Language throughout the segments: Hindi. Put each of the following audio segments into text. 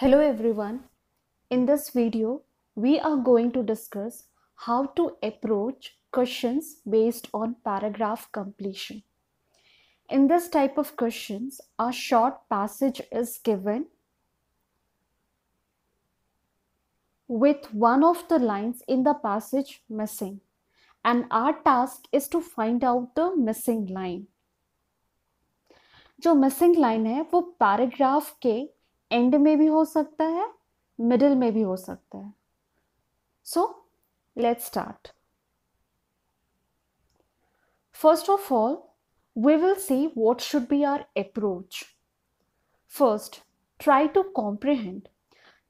Hello everyone. In this video, we are going to discuss how to approach questions based on paragraph completion. In this type of questions, a short passage is given with one of the lines in the passage missing and our task is to find out the missing line. जो मिसिंग लाइन है वो पैराग्राफ के एंड में भी हो सकता है मिडिल में भी हो सकता है so let start First of all, we will see what should be our approach. First, try to comprehend.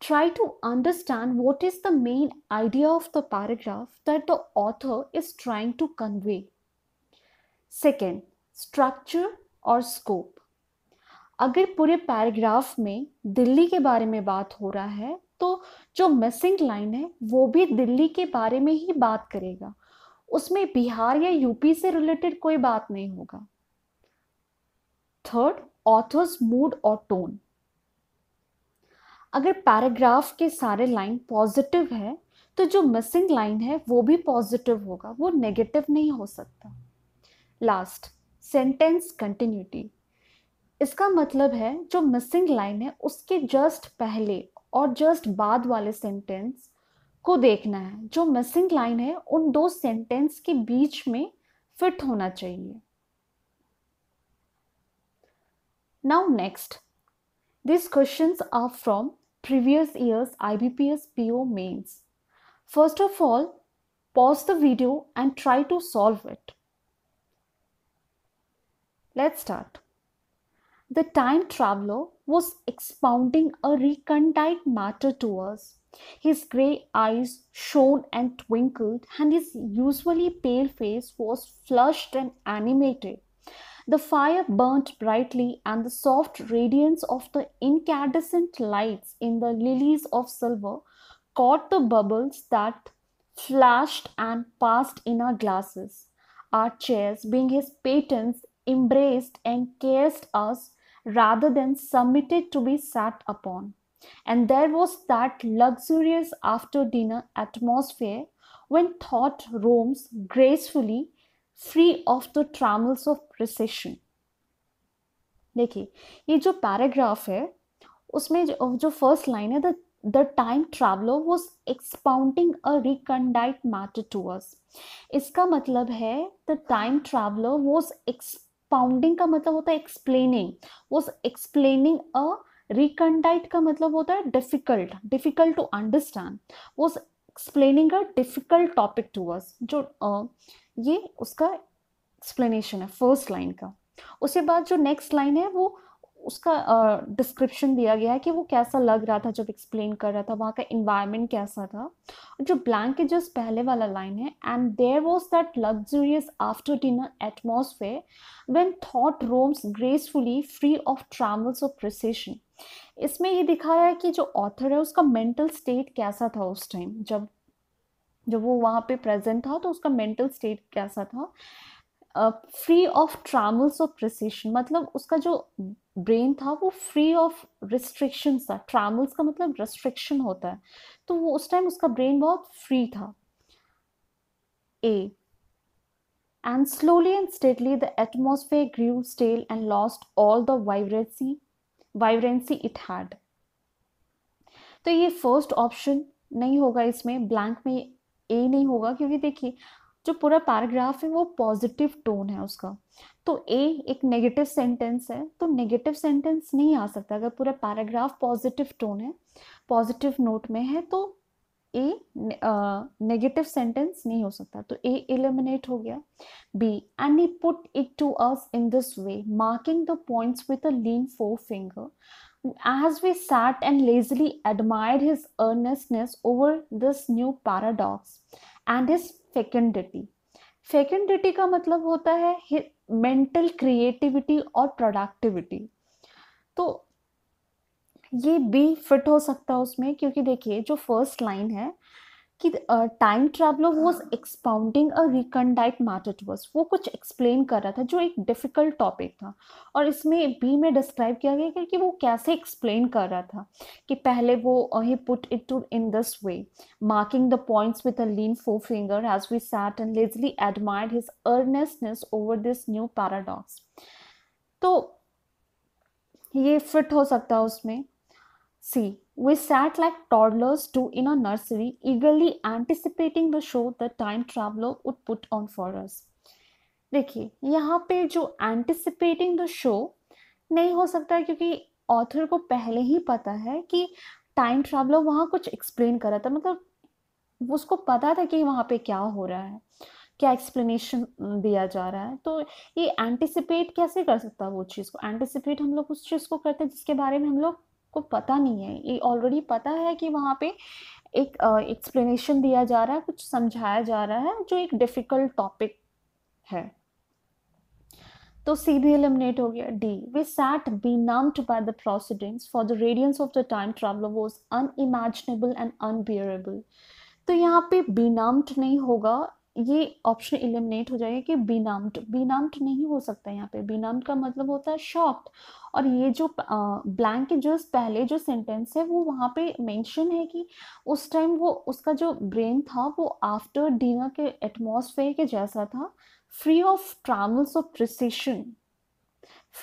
Try to understand what is the main idea of the paragraph that the author is trying to convey. Second, structure or scope. अगर पूरे पैराग्राफ में दिल्ली के बारे में बात हो रहा है तो जो मिसिंग लाइन है वो भी दिल्ली के बारे में ही बात करेगा उसमें बिहार या यूपी से रिलेटेड कोई बात नहीं होगा थर्ड ऑथर्स मूड और टोन अगर पैराग्राफ के सारे लाइन पॉजिटिव है तो जो मिसिंग लाइन है वो भी पॉजिटिव होगा वो नेगेटिव नहीं हो सकता लास्ट सेंटेंस कंटिन्यूटी इसका मतलब है जो मिसिंग लाइन है उसके जस्ट पहले और जस्ट बाद वाले सेंटेंस को देखना है जो मिसिंग लाइन है उन दो सेंटेंस के बीच में फिट होना चाहिए now next this question are from previous years I B P S P O mains first of all pause the video and try to solve it let start the time traveler was expounding a recondite matter to us. His grey eyes shone and twinkled, and his usually pale face was flushed and animated. The fire burnt brightly, and the soft radiance of the incandescent lights in the lilies of silver caught the bubbles that flashed and passed in our glasses. Our chairs, being his patents, embraced and caressed us rather than submitted to be sat upon. And there was that luxurious after dinner atmosphere when thought roams gracefully, free of the trammels of precision. देखिए ये जो पैराग्राफ है उसमें जो, जो फर्स्ट लाइन है the the time traveller was expounding a recondite matter to us इसका मतलब है the time traveller was expounding का मतलब होता है एक्सप्लेनिंग उस एक्सप्लेनिंग अ रिकंडाइट का मतलब होता है डिफिकल्ट डिफिकल्ट टू अंडरस्टैंड उस explaining a difficult topic to us जो uh, ये उसका एक्सप्लेनेशन है फर्स्ट लाइन का उसके बाद जो नेक्स्ट लाइन है वो उसका डिस्क्रिप्शन दिया गया है कि वो कैसा लग रहा था जब एक्सप्लेन कर रहा था वहाँ का इन्वायरमेंट कैसा था जो ब्लैंक के जस्ट पहले वाला लाइन है and there was that luxurious after dinner atmosphere when thought roams gracefully free of trammels of precision इसमें ये दिखा रहा है कि जो ऑथर है उसका मेंटल स्टेट कैसा था उस टाइम जब जब वो वहाँ पे प्रेजेंट था तो उसका मेंटल स्टेट कैसा था free of trammels of precision मतलब उसका जो ब्रेन था वो फ्री ऑफ रिस्ट्रिक्शन था ट्रैवल्स का मतलब रिस्ट्रिक्शन होता है तो वो उस टाइम उसका ब्रेन बहुत फ्री था A and slowly and steadily the atmosphere grew stale and lost all the vibrancy vibrancy it had. तो ये फर्स्ट ऑप्शन नहीं होगा इसमें ब्लैंक में ए नहीं होगा क्योंकि देखिए जो पूरा पैराग्राफ है वो पॉजिटिव टोन है उसका तो ए एक नेगेटिव सेंटेंस है तो नेगेटिव सेंटेंस नहीं आ सकता अगर पूरा पैराग्राफ पॉजिटिव टोन है पॉजिटिव नोट में है तो ए नेगेटिव सेंटेंस नहीं हो सकता तो ए एलिमिनेट हो गया B and he put it to us in this way marking the points with a lean forefinger as we sat and lazily admire his earnestness over this new paradox and his fecundity fecundity का मतलब होता है मेंटल क्रिएटिविटी और प्रोडक्टिविटी तो ये बी फिट हो सकता है उसमें क्योंकि देखिए जो फर्स्ट लाइन है कि time traveller was expounding a recondite matter to us वो कुछ एक्सप्लेन कर रहा था जो एक डिफ़िकल्ट टॉपिक था और इसमें बी में डिस्क्राइब किया गया कि वो कैसे एक्सप्लेन कर रहा था कि पहले वो he put it to in this way marking the points with a lean forefinger as we sat and lazily admire his earnestness over this new paradox तो ये फिट हो सकता है उसमें सी We sat like toddlers do in a nursery, eagerly anticipating the show the time traveler would put on for us. देखिए यहाँ पे जो एंटिसिपेटिंग द शो नहीं हो सकता क्योंकि ऑथर को पहले ही पता है कि टाइम ट्रैवलर वहाँ कुछ एक्सप्लेन कर रहा था मतलब उसको पता था कि वहाँ पे क्या हो रहा है क्या एक्सप्लेनेशन दिया जा रहा है तो ये एंटिसिपेट कैसे कर सकता है वो चीज़ को एंटिसिपेट हम लोग उस चीज़ को करते हैं जिसके बारे में हम लोग को पता नहीं है ये ऑलरेडी पता है कि वहाँ पे एक एक्सप्लेनेशन uh, दिया जा रहा है कुछ समझाया जा रहा है जो एक डिफ़िकल्ट टॉपिक है तो सी भी एलिमिनेट हो गया D we sat benumbed by the proceedings for the radiance of the time traveller was unimaginable and unbearable तो यहाँ पे बीनम्ड नहीं होगा ये ऑप्शन इलिमिनेट हो जाएगा कि बीनाम्ड बीनाम्ड नहीं हो सकता यहाँ पे बीनाम्ड का मतलब होता है शॉक्ड और ये जो ब्लैंक जो पहले जो सेंटेंस है वो वहाँ पे मेंशन है कि उस टाइम वो उसका जो ब्रेन था वो आफ्टर डिनर के एटमोसफेयर के जैसा था free of trammels of precision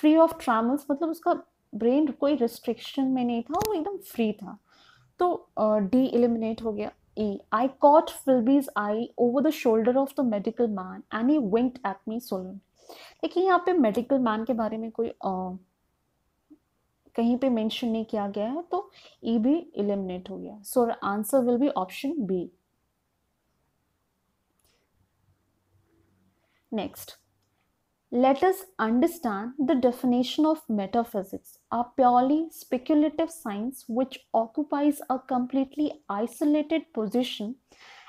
free of trammels मतलब उसका ब्रेन कोई रिस्ट्रिक्शन में नहीं था वो एकदम फ्री था तो डी uh, एलिमिनेट हो गया E. I caught Philby's eye over the shoulder of the medical man and he winked at me solemn. देखिए यहाँ पे मेडिकल मैन के बारे में कोई आ, कहीं पे मेंशन नहीं किया गया है तो ई भी इलिमिनेट हो गया so answer will be option B next let us understand the definition of metaphysics, a purely speculative science which occupies a completely isolated position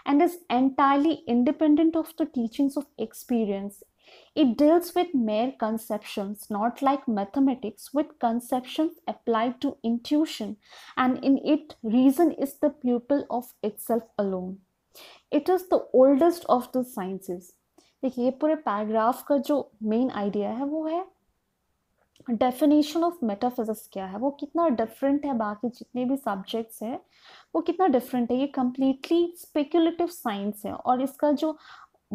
and is entirely independent of the teachings of experience. It deals with mere conceptions, not like mathematics, with conceptions applied to intuition, and in it, reason is the pupil of itself alone. It is the oldest of the sciences. देखिए ये पूरे पैराग्राफ का जो मेन आइडिया है वो है डेफिनेशन ऑफ मेटाफिजिक्स क्या है वो कितना डिफरेंट है बाकी जितने भी सब्जेक्ट्स हैं वो कितना डिफरेंट है ये कम्प्लीटली स्पेकुलेटिव साइंस है और इसका जो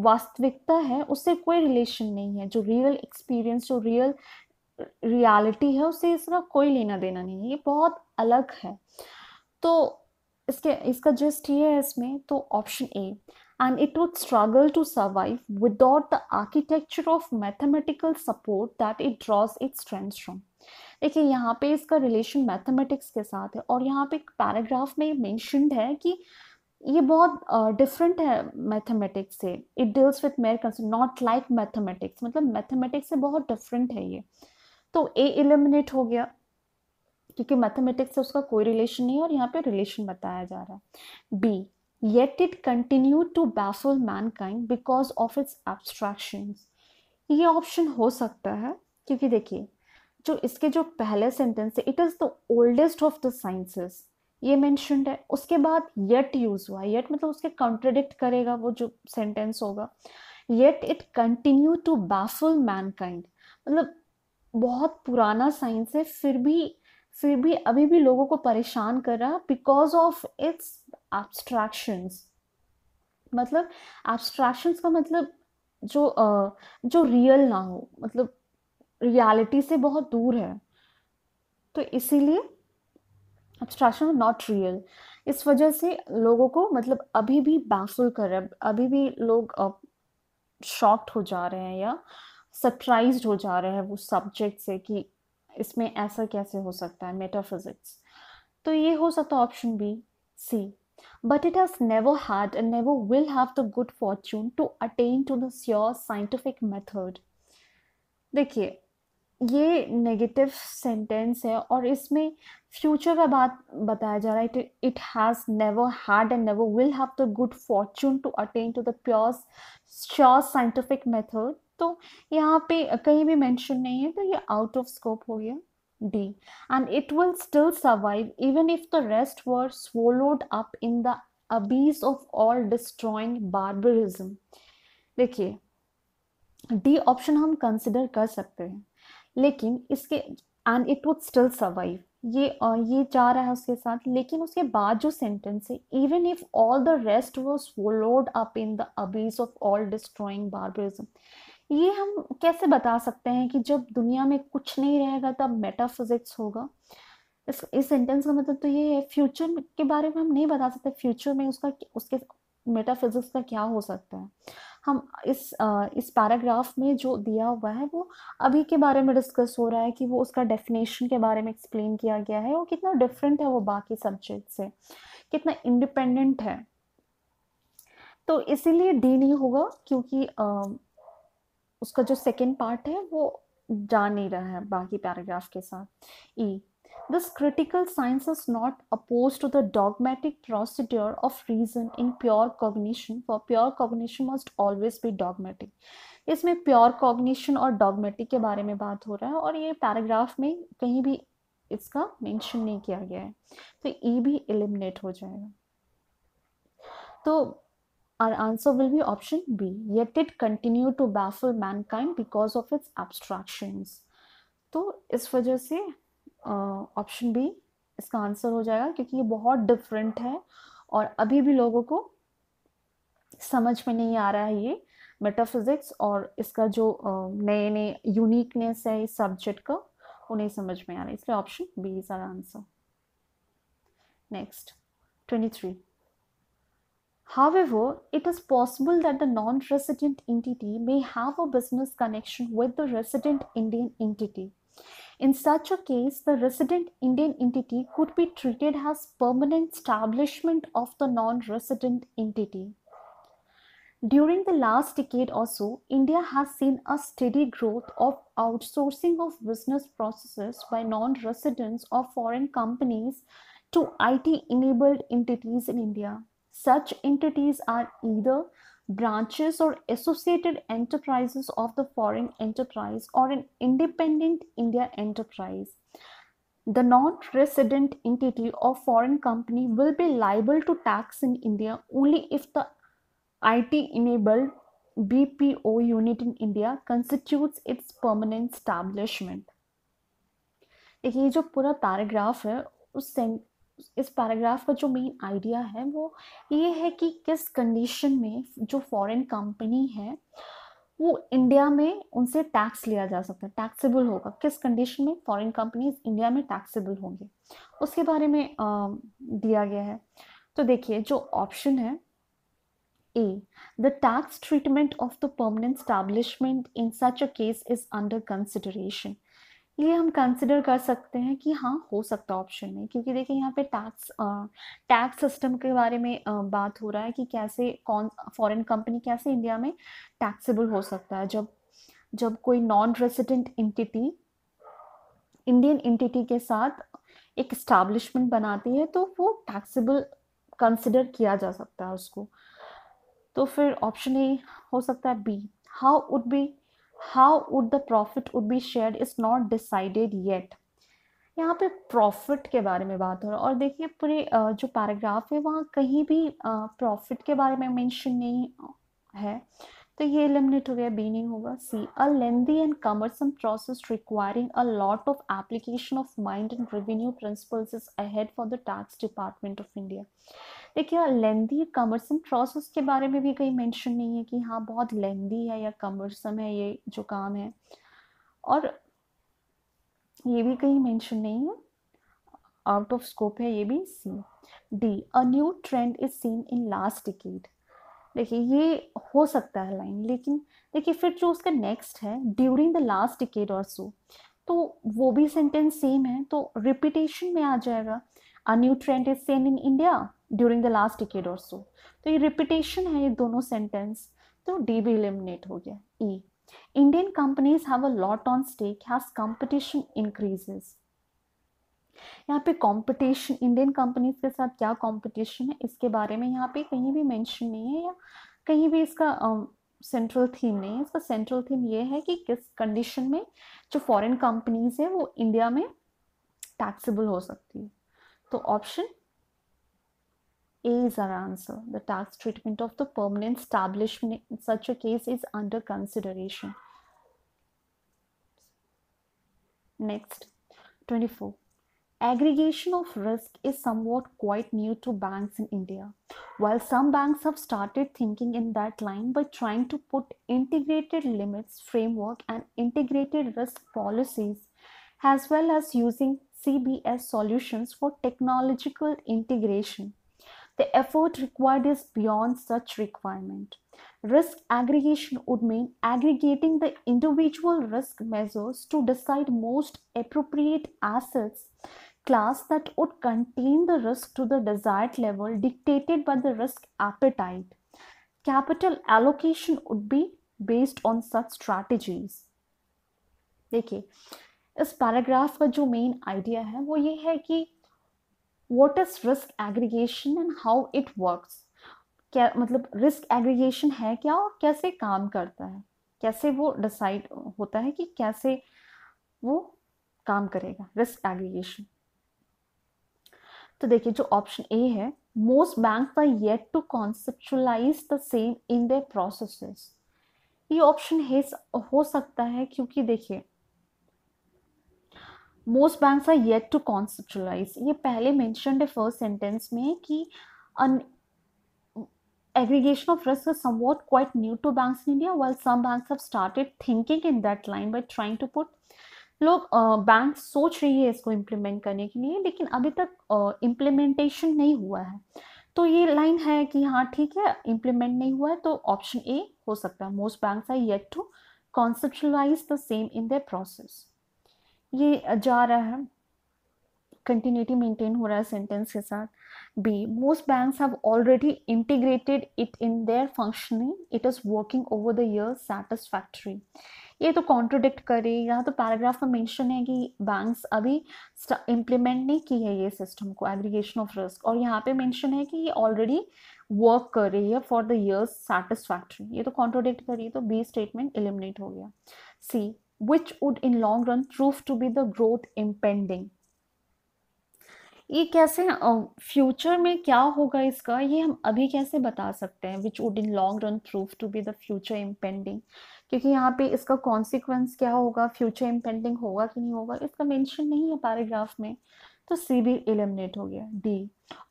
वास्तविकता है उससे कोई रिलेशन नहीं है जो रियल एक्सपीरियंस जो रियल रियलिटी है उससे इसका कोई लेना देना नहीं है ये बहुत अलग है तो इसके इसका जस्ट ये है इसमें तो option A and it would struggle to survive without the architecture of mathematical support that it draws its strength from. देखिए यहाँ पे इसका रिलेशन मैथमेटिक्स के साथ है और यहाँ पे एक पैराग्राफ में मैंशनड है कि ये बहुत डिफरेंट uh, है मैथमेटिक्स से it deals with mere concern not like mathematics मतलब मैथमेटिक्स से बहुत डिफरेंट है ये तो ए एलिमिनेट हो गया क्योंकि मैथमेटिक्स से उसका कोई रिलेशन नहीं है और यहाँ पे रिलेशन बताया जा रहा है B yet it continued to baffle mankind because of its abstractions. ये ऑप्शन हो सकता है क्योंकि देखिए जो इसके जो पहले सेंटेंस है it is the oldest of the sciences ये मैंशनड है उसके बाद येट यूज़ हुआ येट मतलब उसके कॉन्ट्रडिक्ट करेगा वो जो सेंटेंस होगा yet it continue to baffle mankind मतलब बहुत पुराना साइंस है फिर भी फिर भी अभी भी लोगों को परेशान कर रहा बिकॉज ऑफ इट्स एब्स्ट्रैक्शंस मतलब एब्स्ट्रैक्शंस का मतलब जो जो रियल ना हो मतलब रियलिटी से बहुत दूर है तो इसीलिए एब्स्ट्रैक्शन नॉट रियल इस वजह से लोगों को मतलब अभी भी बैफुल कर रहे हैं अभी भी लोग शॉक्ड हो जा रहे हैं या सरप्राइज हो जा रहे हैं वो सब्जेक्ट से कि इसमें ऐसा कैसे हो सकता है मेटाफिजिक्स तो ये हो सकता option B C but it has never had and never will have the good fortune to attain to the sure scientific method देखिए ये नेगेटिव सेंटेंस है और इसमें फ्यूचर का बात बताया जा रहा है it has never had and never will have the good fortune to attain to the pure sure scientific method तो यहाँ पे कहीं भी मेंशन नहीं है तो ये आउट ऑफ स्कोप हो गया D and it will still survive even if the rest were swallowed up in the abyss of all destroying barbarism. देखिए डी ऑप्शन हम कंसिडर कर सकते हैं लेकिन इसके and it would still survive ये ये जा रहा है उसके साथ लेकिन उसके बाद जो सेंटेंस है even if all the rest was followed up in the abyss of all destroying barbarism ये हम कैसे बता सकते हैं कि जब दुनिया में कुछ नहीं रहेगा तब मेटाफिजिक्स होगा इस इस सेंटेंस का मतलब तो ये है फ्यूचर के बारे में हम नहीं बता सकते फ्यूचर में उसका उसके मेटाफिजिक्स का क्या हो सकता है हम इस इस पैराग्राफ में जो दिया हुआ है वो अभी के बारे में डिस्कस हो रहा है कि वो उसका डेफिनेशन के बारे में एक्सप्लेन किया गया है और कितना डिफरेंट है वो बाकी सब्जेक्ट से कितना इंडिपेंडेंट है तो इसीलिए डी नहीं होगा क्योंकि उसका जो सेकेंड पार्ट है वो जा नहीं रहा है बाकी पैराग्राफ के साथ E this critical science is not oppose to the dogmatic procedure of reason in pure cognition for pure cognition must always be dogmatic इसमें प्योर कॉग्निशन और डॉगमेटिक के बारे में बात हो रहा है और ये पैराग्राफ में कहीं भी इसका मेंशन नहीं किया गया है तो ई e भी एलिमिनेट हो जाएगा तो Our answer will be option B. Yet it continued to baffle mankind because of its abstractions. तो इस वजह से ऑप्शन बी इसका आंसर हो जाएगा क्योंकि ये बहुत डिफरेंट है और अभी भी लोगों को समझ में नहीं आ रहा है ये मेटाफिजिक्स और इसका जो नए नए यूनिकनेस है इस सब्जेक्ट का वो नहीं समझ में आ रहा है इसलिए option B is our answer next twenty three However, it is possible that the non resident entity may have a business connection with the resident Indian entity. In such a case, the resident Indian entity could be treated as permanent establishment of the non resident entity. During the last decade or so, India has seen a steady growth of outsourcing of business processes by non residents or foreign companies to IT enabled entities in India. Such entities are either branches or associated enterprises of the foreign enterprise or an independent India enterprise. The non resident entity or foreign company will be liable to tax in India only if the IT enabled BPO unit in India constitutes its permanent establishment. देखिए जो पूरा पैराग्राफ है उस इस पैराग्राफ का जो मेन आइडिया है वो ये है कि किस कंडीशन में जो फॉरेन कंपनी है वो इंडिया में उनसे टैक्स लिया जा सकता है टैक्सेबल होगा किस कंडीशन में फॉरेन कंपनीज इंडिया में टैक्सेबल होंगे उसके बारे में आ, दिया गया है तो देखिए जो ऑप्शन है A the tax treatment of the permanent establishment in such a case is under consideration लिए हम कंसिडर कर सकते हैं कि हाँ हो सकता है ऑप्शन में क्योंकि देखिए यहाँ पे टैक्स टैक्स सिस्टम के बारे में आ, बात हो रहा है कि कैसे कौन फॉरेन कंपनी कैसे इंडिया में टैक्सेबल हो सकता है जब जब कोई non resident entity Indian entity के साथ एक स्टैब्लिशमेंट बनाती है तो वो टैक्सेबल कंसिडर किया जा सकता है उसको तो फिर ऑप्शन ए हो सकता है B how would be how would the profit would be share is not decided yet यहाँ पे प्रॉफिट के बारे में बात हो रहा है और देखिए पूरे जो पैराग्राफ है वहाँ कहीं भी प्रॉफिट के बारे में मेंशन नहीं है तो ये एलिमिनेट हो गया बी नहीं होगा C a lengthy and cumbersome process requiring a lot of application of mind and revenue principles is ahead for the tax department of India देखिए लेंदी कमरसम प्रोसेस के बारे में भी कहीं मेंशन नहीं है कि हाँ बहुत लेंदी है या कमरसम है ये जो काम है और ये भी कहीं मेंशन नहीं है आउट ऑफ स्कोप है ये भी C D a new trend is seen in last decade देखिए ये हो सकता है लाइन लेकिन देखिए फिर जो उसका नेक्स्ट है ड्यूरिंग द लास्ट डिकेड और सो तो वो भी सेंटेंस सेम है तो रिपीटेशन में आ जाएगा a new trend is seen in India during the last decade और सो तो ये रिपीटेशन है ये दोनों सेंटेंस तो डी भी इलिमिनेट हो गया E Indian companies have a lot on stake has competition increases यहाँ पे कंपटीशन इंडियन कंपनीज के साथ क्या कंपटीशन है इसके बारे में यहाँ पे कहीं भी मेंशन नहीं है या कहीं भी इसका सेंट्रल uh, थीम नहीं है इसका सेंट्रल थीम ये है कि किस कंडीशन में जो फॉरेन कंपनीज है वो इंडिया में टैक्सेबल हो सकती है तो option A is our answer. The tax treatment of the permanent establishment in such a case is under consideration. Next, 24. Aggregation of risk is somewhat quite new to banks in India. While some banks have started thinking in that line by trying to put integrated limits framework and integrated risk policies, as well as using CBS solutions for technological integration the effort required is beyond such requirement. Risk aggregation would mean aggregating the individual risk measures to decide most appropriate assets class that would contain the risk to the desired level dictated by the risk appetite. Capital allocation would be based on such strategies. देखिए इस पैराग्राफ का जो मेन आइडिया है वो ये है कि what is risk aggregation and how it work क्या मतलब रिस्क एग्रीगेशन है क्या और कैसे काम करता है कैसे वो डिसाइड होता है कि कैसे वो काम करेगा रिस्क एग्रीगेशन तो देखिए जो ऑप्शन ए है most bank are yet to conceptualise the same in the process ये ऑप्शन है हो सकता है क्योंकि देखिए most banks are yet to conceptualise ये पहले मैंशन है फर्स्ट सेंटेंस में कि an aggregation of risk somewhat quite new to bank in India well some bank have started thinking in that line but trying to put लोग बैंक सोच रही है इसको इम्प्लीमेंट करने के लिए लेकिन अभी तक इम्प्लीमेंटेशन नहीं हुआ है तो ये लाइन है कि हाँ ठीक है इम्प्लीमेंट नहीं हुआ है तो ऑप्शन ए हो सकता है most bank are yet to conceptualise the same in the process ये जा रहा है कंटिन्यूटी मेंटेन हो रहा है सेंटेंस के साथ B most banks have already integrated it in their functioning it is working over the year satisfactory ये तो कॉन्ट्रोडिक्ट करे यहाँ तो पैराग्राफ में मेंशन है कि बैंक्स अभी इम्प्लीमेंट नहीं की है ये सिस्टम को एग्रीगेशन ऑफ रिस्क और यहाँ पे मेंशन है कि ये ऑलरेडी वर्क कर रही है फॉर द ईयर्स सेटिस्फैक्ट्री ये तो कॉन्ट्रोडिक्ट करिए तो बी स्टेटमेंट एलिमिनेट हो गया सी which would in long run prove to be the growth impending ये कैसे फ्यूचर uh, में क्या होगा इसका ये हम अभी कैसे बता सकते हैं which would in long run proof to be the future impending क्योंकि यहाँ पे इसका कॉन्सिक्वेंस क्या होगा फ्यूचर इम्पेंडिंग होगा कि नहीं होगा इसका मेंशन नहीं है पैराग्राफ में तो सी भी एलिमिनेट हो गया D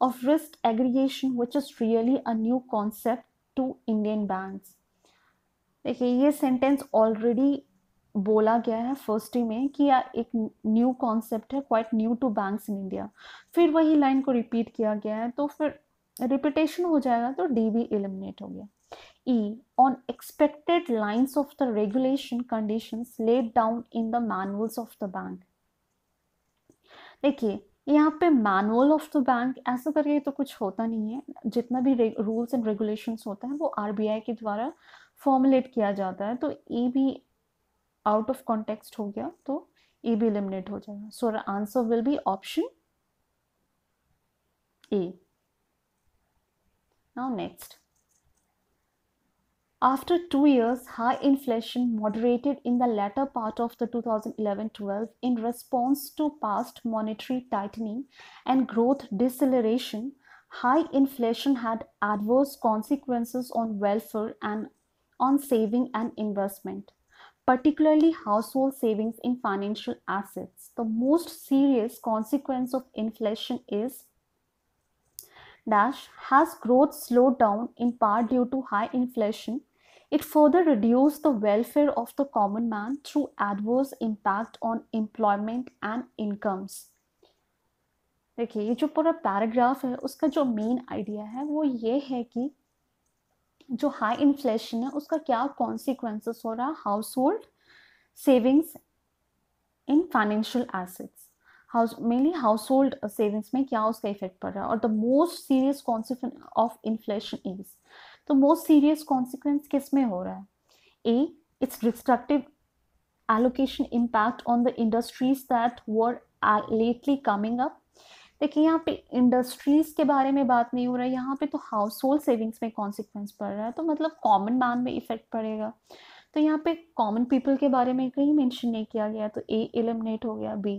of risk aggregation which is really a new concept to Indian bank देखिए ये सेंटेंस ऑलरेडी बोला गया है फर्स्ट ही में कि एक न्यू कॉन्सेप्ट है quite new to banks in India फिर वही लाइन को रिपीट किया गया है तो फिर रिपीटेशन हो जाएगा तो डी भी एलिमिनेट हो गया E on expected lines of the regulation conditions laid down in the manuals of the bank. देखिए यहाँ पे मैनुअल ऑफ द बैंक ऐसा करके तो कुछ होता नहीं है जितना भी रूल्स एंड रेगुलेशंस होता है वो आरबीआई के द्वारा फॉर्मुलेट किया जाता है तो ये e भी Out of context, हो गया तो ए भी एलिमिनेट हो जाएगा so answer will be option A now next After two years, high inflation moderated in the latter part of the 2011-12 in response to past monetary tightening and growth deceleration. High inflation had adverse consequences on welfare and on saving and investment particularly household savings in financial assets. The most serious consequence of inflation is dash has growth slowed down in part due to high inflation it further reduced the welfare of the common man through adverse impact on employment and incomes देखिए ये जो पूरा पैराग्राफ है उसका जो मेन आइडिया है वो ये है कि जो हाई इन्फ्लेशन है उसका क्या कॉन्सिक्वेंसेस हो रहा है household savings in financial assets house mainly household savings में क्या उसका इफेक्ट पड़ रहा है और the most serious consequence of inflation is तो मोस्ट सीरियस कॉन्सिक्वेंस किस में हो रहा है A its destructive allocation impact on the industries that were lately coming up देखिए यहाँ पे इंडस्ट्रीज के बारे में बात नहीं हो रहा है यहाँ पे तो हाउस होल्ड सेविंग्स में कॉन्सिक्वेंस पड़ रहा है तो मतलब कॉमन मैन में इफेक्ट पड़ेगा तो यहाँ पे कॉमन पीपल के बारे में कहीं मेंशन नहीं किया गया तो ए एलिमिनेट हो गया B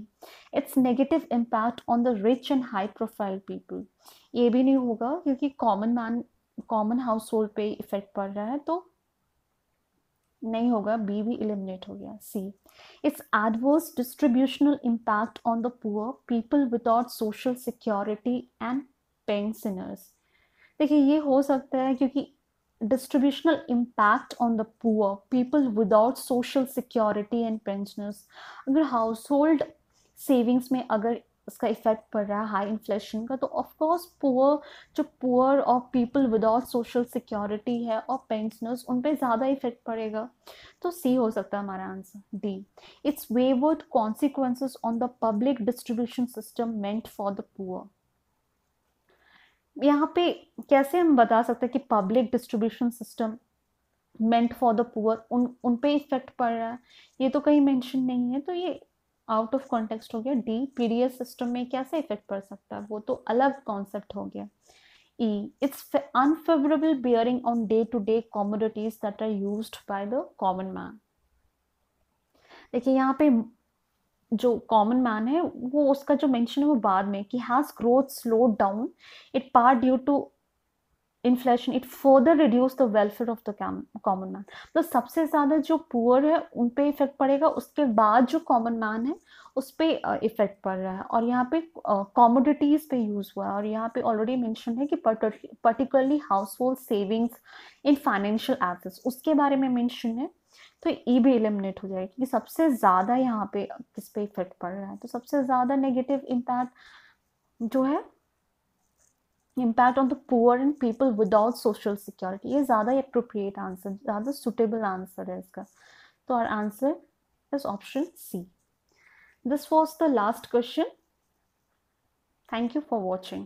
its negative impact on the rich and high profile people ये भी नहीं होगा क्योंकि common man common household पर इफेक्ट पड़ रहा है तो नहीं होगा बी भी इलिमिनेट हो गया C its adverse distributional impact on the poor people without social security and pensioners देखिए ये हो सकता है क्योंकि distributional impact on the poor people without social security and pensioners अगर हाउस होल्ड सेविंग्स में अगर उसका इफ़ेक्ट पड़ रहा है हाई इन्फ्लेशन का तो ऑफ कोर्स पुअर जो पुअर और पीपल विदाउट सोशल सिक्योरिटी है और पेंशनर्स उन पर ज़्यादा इफ़ेक्ट पड़ेगा तो सी हो सकता है हमारा answer D its wayward consequences on the public distribution system meant for the poor यहाँ पे कैसे हम बता सकते हैं कि public distribution system meant for the poor उन उन पे इफ़ेक्ट पड़ रहा है ये तो कहीं मेंशन नहीं है तो ये आउट ऑफ कॉन्टेक्स्ट हो गया डी पीडीएल सिस्टम में कैसे इफेक्ट पड़ सकता है वो तो अलग कॉन्सेप्ट हो गया E its unfavourable bearing on day to day commodities that are use by the common man देखिए यहाँ पे जो कॉमन मैन है वो उसका जो मेंशन है वो बाद में कि has growth slow down it part due to inflation it further reduce the welfare of the common man तो सबसे ज़्यादा जो पुअर है उन पे इफेक्ट पड़ेगा उसके बाद जो कॉमन मैन है उस पर इफेक्ट पड़ रहा है और यहाँ पे कॉमोडिटीज़ uh, पे यूज़ हुआ है और यहाँ पे ऑलरेडी मैंशन है कि particularly household savings in financial assets उसके बारे में मैंशन है तो ई भी एलिमिनेट हो जाएगा क्योंकि सबसे ज़्यादा यहाँ पे किस पे इफेक्ट पड़ रहा है तो सबसे ज़्यादा नेगेटिव इम्पैक्ट जो है impact on the poor and people without social security ये ज़्यादा अप्रोप्रिएट आंसर ज़्यादा सुटेबल आंसर है इसका तो our answer is option C this was the last question thank you for watching